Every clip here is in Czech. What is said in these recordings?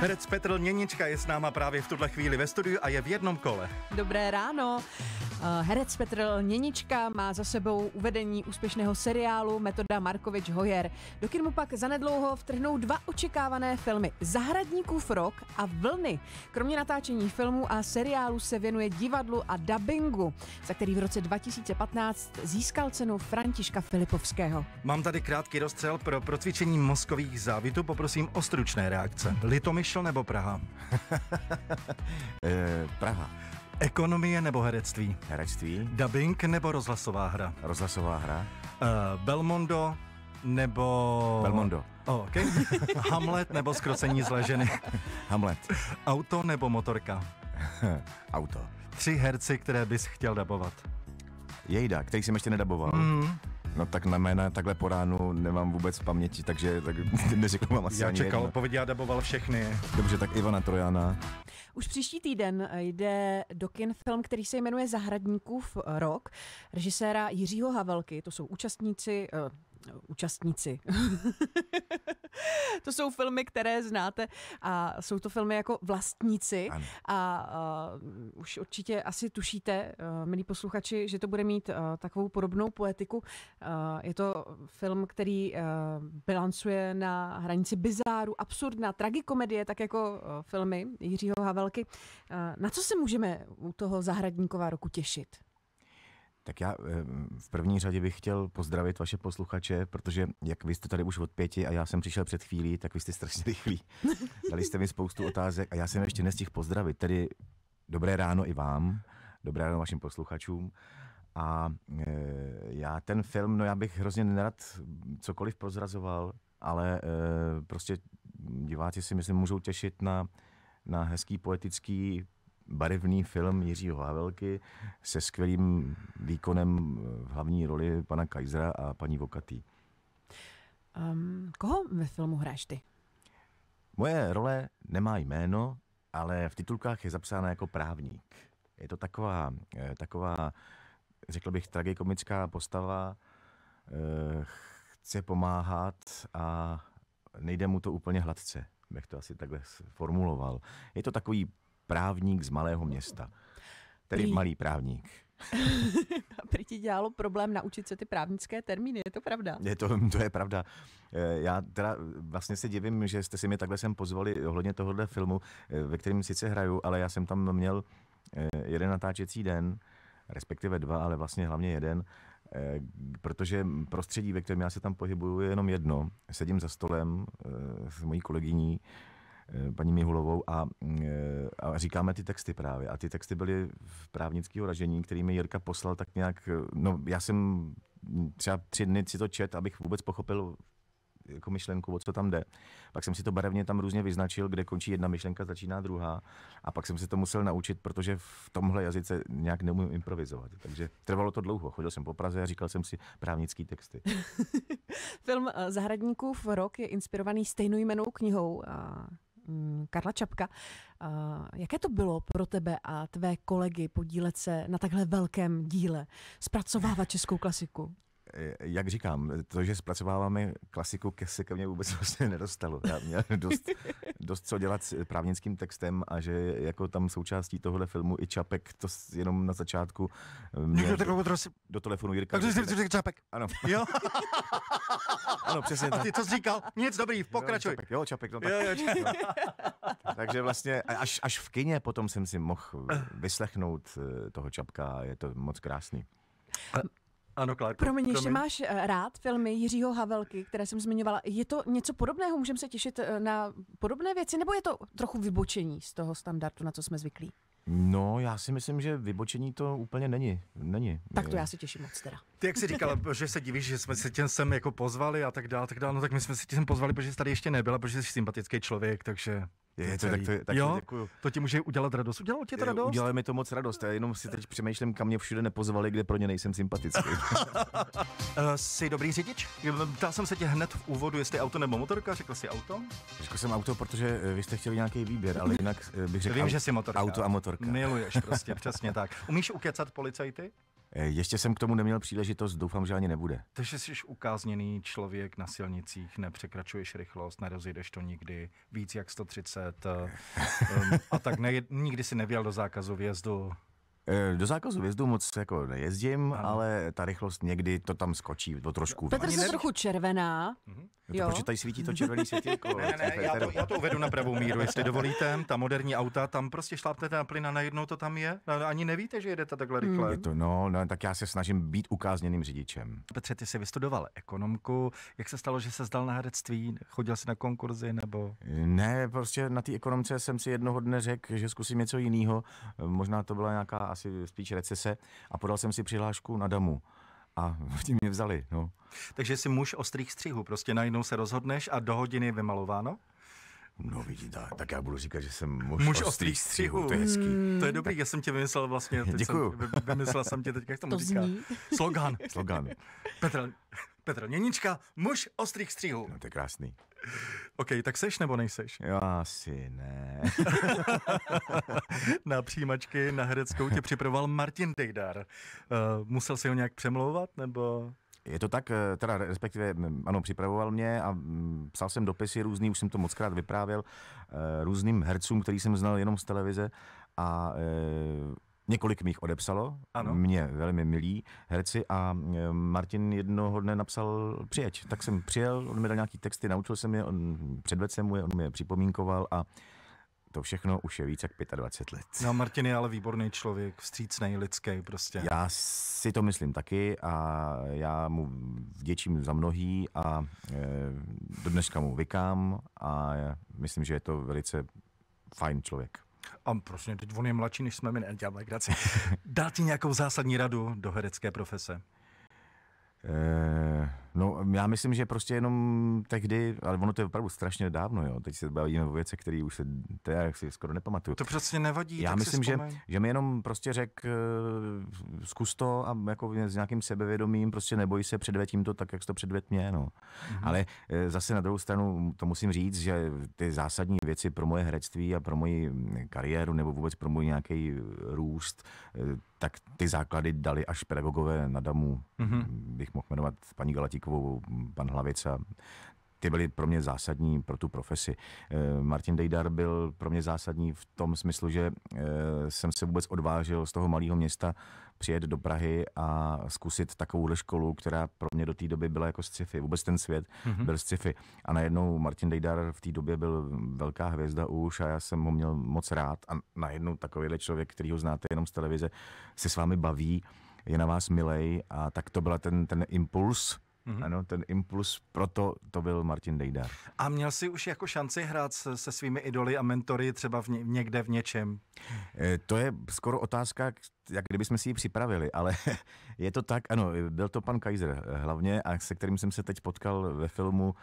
Herec Petr Měnička je s náma právě v tuhle chvíli ve studiu a je v jednom kole. Dobré ráno. Eh, Herec Petr Měnička má za sebou uvedení úspěšného seriálu Metoda Markovič Hojer. Do kinu pak zanedlouho vtrhnou dva očekávané filmy Zahradníkův rok a Vlny. Kromě natáčení filmu a seriálu se věnuje divadlu a dubbingu, za který v roce 2015 získal cenu Františka Filipovského. Mám tady krátký rozcel pro procvičení mozkových závitů, poprosím o stručné reakce. Litomy Smysl nebo Praha? Eh, Praha. Ekonomie nebo herectví? Herectví. Dubbing nebo rozhlasová hra? Rozhlasová hra. Uh, Belmondo nebo... Belmondo. Oh, okay. Hamlet nebo skrocení z leženy? Hamlet. Auto nebo motorka? Auto. Tři herci, které bys chtěl dabovat? Jejda, který jsem ještě nedaboval. Mm. No tak na jména takhle po ránu nemám vůbec v paměti, takže tak neřeknu vám asi Já ani čekal odpověď, já daboval všechny. Dobře, tak Ivana Trojana. Už příští týden jde do kin film, který se jmenuje Zahradníkův rok, režiséra Jiřího Havelky, to jsou účastníci, uh, účastníci, to jsou filmy, které znáte a jsou to filmy jako Vlastníci ano. a uh, už určitě asi tušíte, uh, milí posluchači, že to bude mít uh, takovou podobnou poetiku. Uh, je to film, který uh, bilancuje na hranici bizáru, absurdna, tragikomedie, tak jako uh, filmy Jiřího Havelky. Uh, na co se můžeme u toho zahradníkova roku těšit? Tak já eh, v první řadě bych chtěl pozdravit vaše posluchače, protože jak vy jste tady už od pěti a já jsem přišel před chvílí, tak vy jste strašně rychlí. Dali jste mi spoustu otázek a já jsem ještě nestihl pozdravit. Tedy dobré ráno i vám, dobré ráno vašim posluchačům. A eh, já ten film, no já bych hrozně nerad cokoliv prozrazoval, ale eh, prostě diváci si myslím můžou těšit na, na hezký poetický barevný film Jiřího Havelky se skvělým výkonem v hlavní roli pana Kajzera a paní Vokatý. Um, koho ve filmu hráš ty? Moje role nemá jméno, ale v titulkách je zapsána jako právník. Je to taková, eh, taková řekl bych, tragikomická postava, eh, chce pomáhat a nejde mu to úplně hladce, bych to asi takhle formuloval. Je to takový právník z malého města. Tedy Prý... malý právník. Prý ti dělalo problém naučit se ty právnické termíny, je to pravda? Je to, to je pravda. Eh, já teda eh, vlastně se divím, že jste si mě takhle sem pozvali ohledně tohohle filmu, eh, ve kterém sice hraju, ale já jsem tam měl jeden natáčecí den, respektive dva, ale vlastně hlavně jeden, protože prostředí, ve kterém já se tam pohybuju, je jenom jedno. Sedím za stolem s mojí kolegyní, Eh, paní Mihulovou a, mm, eh, a říkáme ty texty právě. A ty texty byly v právnického ražení, který mi Jirka poslal tak nějak, eh, no já jsem třeba tři dny si to čet, abych vůbec pochopil jako myšlenku, o co tam jde. Pak jsem si to barevně tam různě vyznačil, kde končí jedna myšlenka, začíná druhá. A pak jsem si to musel naučit, protože v tomhle jazyce nějak neumím improvizovat. Takže trvalo to dlouho. Chodil jsem po Praze a říkal jsem si právnický texty. Film Zahradníkův rok je inspirovaný jmenou knihou. A Mm, Karla Čapka. Jaké to bylo pro tebe a tvé kolegy podílet se na takhle velkém díle, zpracovávat českou klasiku? Eh, jak říkám, to, že zpracováváme klasiku, ke se ke mně vůbec vlastně nedostalo. Já měl dost, dost co dělat s právnickým textem a že jako tam součástí tohohle filmu i Čapek, to jenom na začátku eh, mě do, do telefonu Jirka. Takže jsi Čapek. Ano. Jo. ano, přesně tak. A ty co říkal? Nic dobrý, pokračuj. Jo, Čapek, jo, čapek no tak. Jo, jo, čapek. No. Takže vlastně až, až v kině potom jsem si mohl vyslechnout eh, toho Čapka, je to moc krásný. A... Ano, Klárko. Promiň, promiň, ještě máš eh, rád filmy Jiřího Havelky, které jsem zmiňovala. Je to něco podobného? Můžeme se těšit eh, na podobné věci? Nebo je to trochu vybočení z toho standardu, na co jsme zvyklí? No, já si myslím, že vybočení to úplně není. není. Tak to já se těším moc teda. Ty, jak jsi říkal, že se divíš, že jsme se těm sem jako pozvali a tak dále, tak dále, no tak my jsme se těm pozvali, protože jsi tady ještě nebyla, protože jsi sympatický člověk, takže je, je to, tak to, tak jo, děkuju. to ti může udělat radost. Udělal ti to radost? Udělal mi to moc radost. Já jenom si teď přemýšlím, kam mě všude nepozvali, kde pro ně nejsem sympatický. Eh, jsi dobrý řidič? Ptal jsem se tě hned v úvodu, jestli auto nebo motorka, řekl jsi auto? Řekl jsem auto, protože eh, vy jste chtěli nějaký výběr, ale jinak eh, bych řekl Vím, že jsi motorka. auto a motorka. Miluješ prostě, přesně tak. Umíš ukecat policajty? Eh, ještě jsem k tomu neměl příležitost, doufám, že ani nebude. Takže jsi ukázněný člověk na silnicích, nepřekračuješ rychlost, nerozjedeš to nikdy, víc jak 130 eh, a tak ne, nikdy si nevěl do zákazu vjezdu. Eh, do zákazu vjezdu moc jako nejezdím, ano. ale ta rychlost někdy to tam skočí do trošku. Petr se trochu červená, hm. No jo, Proč tady svítí to červený světílko? ne, ne, ne, já to, já to uvedu na pravou míru, jestli dovolíte. Ta moderní auta, tam prostě šlápnete na plyn a najednou to tam je. No, ani nevíte, že jedete takhle rychle. Hmm. Je to, no, no, tak já se snažím být ukázněným řidičem. Petře, ty jsi vystudoval ekonomku. Jak se stalo, že se zdal na herectví? Chodil jsi na konkurzy nebo? Ne, prostě na té ekonomce jsem si jednoho dne řekl, že zkusím něco jiného. Možná to byla nějaká asi spíš recese a podal jsem si přihlášku na damu a oni mě vzali. No. Takže jsi muž ostrých střihů, prostě najednou se rozhodneš a do hodiny vymalováno? No vidíte, tak, tak já budu říkat, že jsem muž, muž ostrých, ostrých střihů. To je hezký. Hmm. To je dobrý, já jsem tě vymyslel vlastně. Děkuju. Jsem, vymyslel jsem tě teďka, jak tomu to říká. Zní. Slogan. Slogan. Petr, Petr Něnička, muž ostrých střihů. No to je krásný. OK, tak seš nebo nejseš? Jo, asi ne. na přijímačky na hereckou tě připravoval Martin Dejdar. Uh, musel si ho nějak přemlouvat, nebo... Je to tak, eh, teda respektive, ano, připravoval mě a psal jsem dopisy různý, už jsem to mockrát vyprávěl, eh, různým hercům, který jsem znal jenom z televize a Několik mých odepsalo, ano. mě velmi milí herci a e, Martin jednoho dne napsal přijeď. Tak jsem přijel, on mi dal nějaký texty, naučil jsem je, on, předved jsem mu je, on mi je připomínkoval a to všechno už je víc jak 25 let. No Martin je ale výborný člověk, vstřícný, lidský prostě. Já si to myslím taky a já mu vděčím za mnohý a e, do dneška mu vykám a myslím, že je to velice fajn člověk a prostě teď on je mladší, než jsme my, ne, dělám legraci, dá ti nějakou zásadní radu do herecké profese? Eh... No, já myslím, že prostě jenom tehdy, ale ono to je opravdu strašně dávno, jo. Teď se bavíme o věcech, které už se, to já si skoro nepamatuju. To přesně nevadí. Já myslím, že, že mi jenom prostě řek, eh, zkus to a jako s nějakým sebevědomím, prostě neboj se předved to tak, jak to předved mě, no. Mm-hmm. Ale eh, zase na druhou stranu to musím říct, že ty zásadní věci pro moje herectví a pro moji mm, kariéru nebo vůbec pro můj nějaký růst, eh, tak ty základy dali až pedagogové na damu, mm-hmm. bych mohl jmenovat paní Galatík Hanzlíkovou, pan Hlavica, ty byly pro mě zásadní pro tu profesi. Eh, Martin Dejdar byl pro mě zásadní v tom smyslu, že eh, jsem se vůbec odvážil z toho malého města přijet do Prahy a zkusit takovouhle školu, která pro mě do té doby byla jako sci-fi. Vůbec ten svět mm-hmm. byl sci-fi. A najednou Martin Dejdar v té době byl velká hvězda už a já jsem ho měl moc rád. A najednou takovýhle člověk, který ho znáte jenom z televize, se s vámi baví, je na vás milej a tak to byl ten, ten impuls, Mm-hmm. Ano, ten impuls, proto to byl Martin Dejdar. A měl si už jako šanci hrát se, se svými idoly a mentory třeba v ně, někde v něčem? E, to je skoro otázka, jak kdyby jsme si ji připravili, ale je to tak, ano, byl to pan Kaiser eh, hlavně, a se kterým jsem se teď potkal ve filmu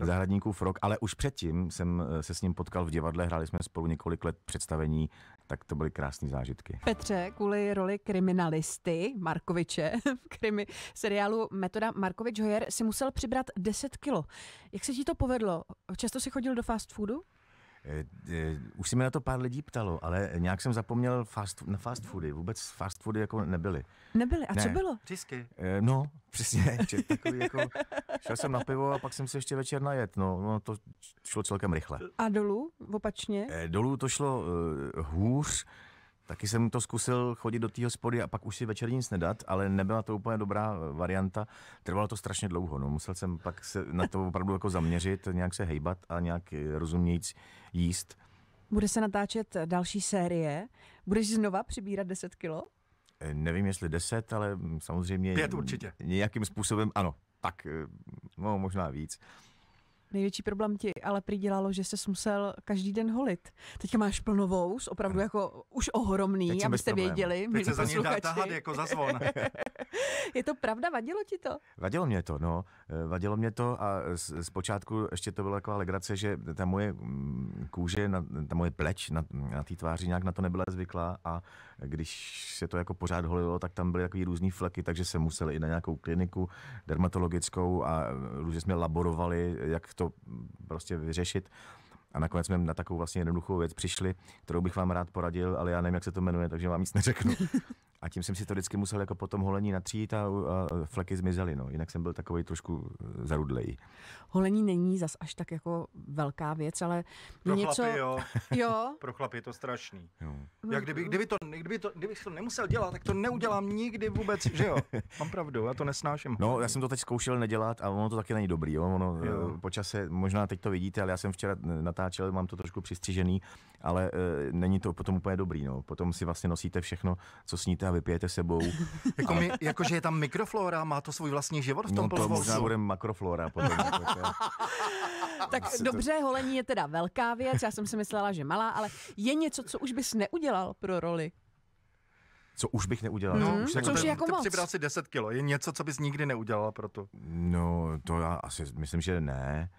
Zahradníků Frog. ale už předtím jsem eh, se s ním potkal v divadle, hráli jsme spolu několik let představení, tak to byly krásné zážitky. Petře, kvůli roli kriminalisty Markoviče v krimi seriálu Metoda Markovič Hojer si musel přibrat 10 kilo. Jak se ti to povedlo? Často si chodil do fast foodu? Eh, eh, už se mi na to pár lidí ptalo, ale nějak jsem zapomněl fast, na fast foody. Vůbec fast foody jako nebyly. Nebyly? A ne. co bylo? Tisky. Eh, no, přesně. Takový jako, šel jsem na pivo a pak jsem se ještě večer najet. No, no to šlo celkem rychle. A dolů? Opačně? Dolů to šlo hůř. Taky jsem to zkusil chodit do té hospody a pak už si večer nic nedat, ale nebyla to úplně dobrá eh, varianta. Trvalo to strašně dlouho, no. musel jsem pak se na to opravdu jako zaměřit, nějak se hejbat a nějak eh, rozumějíc jíst. Bude se natáčet eh, další série. Budeš znova přibírat 10 kilo? Nevím, jestli 10, ale mm, samozřejmě... Pět určitě. Nějakým způsobem, ano. Tak, no možná víc největší problém ti ale přidělalo, že se musel každý den holit. Teď máš plnovou, opravdu jako už ohromný, abyste věděli, Teď se za ní dá tahat jako za zvon. je to pravda, vadilo ti to? Vadilo mě to, no. Eh, vadilo mě to a z, zpočátku ještě to byla taková legrace, že ta moje mm, kůže, na, ta moje pleč na, na té tváři nějak na to nebyla zvyklá a když se to jako pořád holilo, tak tam byly takový různý fleky, takže se museli i na nějakou kliniku dermatologickou a různě jsme laborovali, jak to to prostě vyřešit. A nakonec jsme na takovou vlastně jednoduchou věc přišli, kterou bych vám rád poradil, ale já nevím, jak se to jmenuje, takže vám nic neřeknu. A tím jsem si to vždycky musel jako potom holení natřít a, a fleky zmizely, no. Jinak jsem byl takový trošku eh, zarudlej. Holení není zas až tak jako velká věc, ale Pro něco... Chlapy, jo. jo. Pro chlap je to strašný. Jo. Já kdyby, kdyby to, kdyby to, kdybych to nemusel dělat, tak to neudělám nikdy vůbec, že jo? Mám pravdu, já to nesnáším. No, já jsem to teď zkoušel nedělat a ono to taky není dobrý, jo. Ono eh, jo. počase, možná teď to vidíte, ale já jsem včera eh, natáčel, mám to trošku přistřižený, ale e, není to potom úplně dobrý, no. Potom si vlastně nosíte všechno, co sníte a vypijete sebou. jako ale... jako, že je tam mikroflora, má to svůj vlastní život v tom no, to No možná makroflora potom. jako tak dobře, to... holení je teda velká věc, já jsem si myslela, že malá, ale je něco, co už bys neudělal pro roli? co už bych neudělal. No, už co už je jako, jako moc. Přibral si 10 kilo. Je něco, co bys nikdy neudělal pro to? No, to já asi myslím, že ne.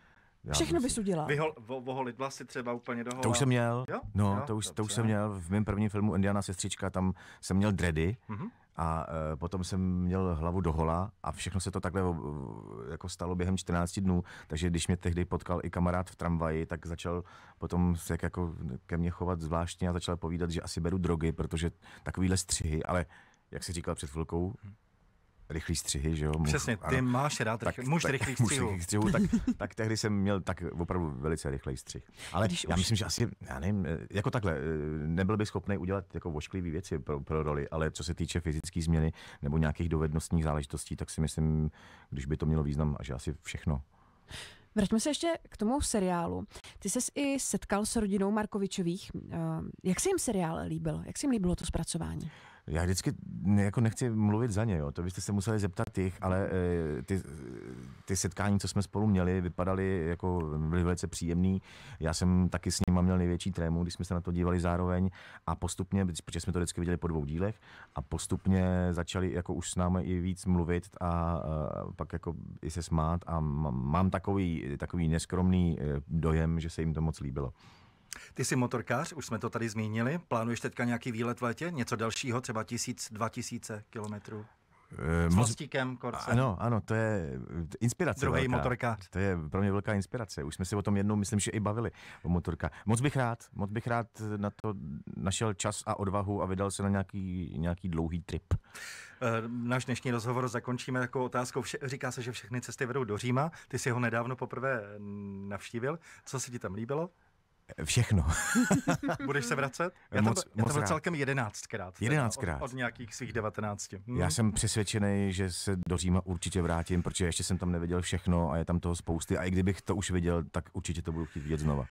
Já Všechno bys udělal. voholit vlasy třeba úplně do To už jsem měl. Jo? No, jo, to, už, to už jsem měl v mém prvním filmu Indiana sestřička, tam jsem měl dready. Mm-hmm. A e, potom jsem měl hlavu do hola a všechno se to takhle eh, jako stalo během 14 dnů. Takže když mě tehdy potkal i kamarád v tramvaji, tak začal potom se jako ke mně chovat zvláštně a začal povídat, že asi beru drogy, protože takovýhle střihy, ale jak si říkal před chvilkou, mhm rychlý střihy, že jo? Můž, Přesně, ty ano, máš rád tak, rychl, muž tak, rychlých muž střihů. Rychlých střihů tak, tak tehdy jsem měl tak opravdu velice rychlej střih. Ale Když já už... myslím, že asi, já nevím, eh, jako takhle, eh, nebyl bych schopný udělat jako ošklivý věci pro, pro roli, ale co se týče fyzické změny nebo nějakých dovednostních záležitostí, tak si myslím, když by to mělo význam, že asi všechno. Vraťme se ještě k tomu seriálu. Ty ses i setkal s rodinou Markovičových. Eh, jak se jim seriál líbil? Jak se jim líbilo to zpracování? Já vždycky jako nechci mluvit za ně, jo. to byste se museli zeptat těch, ale eh, ty, ty setkání, co jsme spolu měli, vypadaly jako byly velice příjemný. Já jsem taky s nimi měl největší trému, když jsme se na to dívali zároveň a postupně, protože jsme to vždycky viděli po dvou dílech a postupně začali jako už s námi i víc mluvit a pak jako i se smát a mám takový, takový neskromný eh, dojem, že se jim to moc líbilo. Ty jsi motorkář, už jsme to tady zmínili. Plánuješ teďka nějaký výlet v létě? Něco dalšího, třeba tisíc, dva tisíce kilometrů? Eh, S mostíkem, korcem. Ano, ano, to je eh, inspirace. Druhý velká. motorka. To je pro mě velká inspirace. Už jsme si o tom jednou, myslím, že i bavili o motorka. Moc bych rád, moc bych rád na to našel čas a odvahu a vydal se na nějaký, nějaký dlouhý trip. Eh, náš dnešní rozhovor zakončíme takovou otázkou. Vše, říká se, že všechny cesty vedou do Říma. Ty si ho nedávno poprvé navštívil. Co se ti tam líbilo? Všechno. Budeš se vracet? Já moc, tam, byl, moc já tam byl celkem jedenáctkrát. Jedenáctkrát. Od, od nějakých svých devatenácti. Hmm. Já jsem přesvědčený, že se do Říma určitě vrátím, protože ještě jsem tam neviděl všechno a je tam toho spousty. A i kdybych to už viděl, tak určitě to budu chtít vidět znova.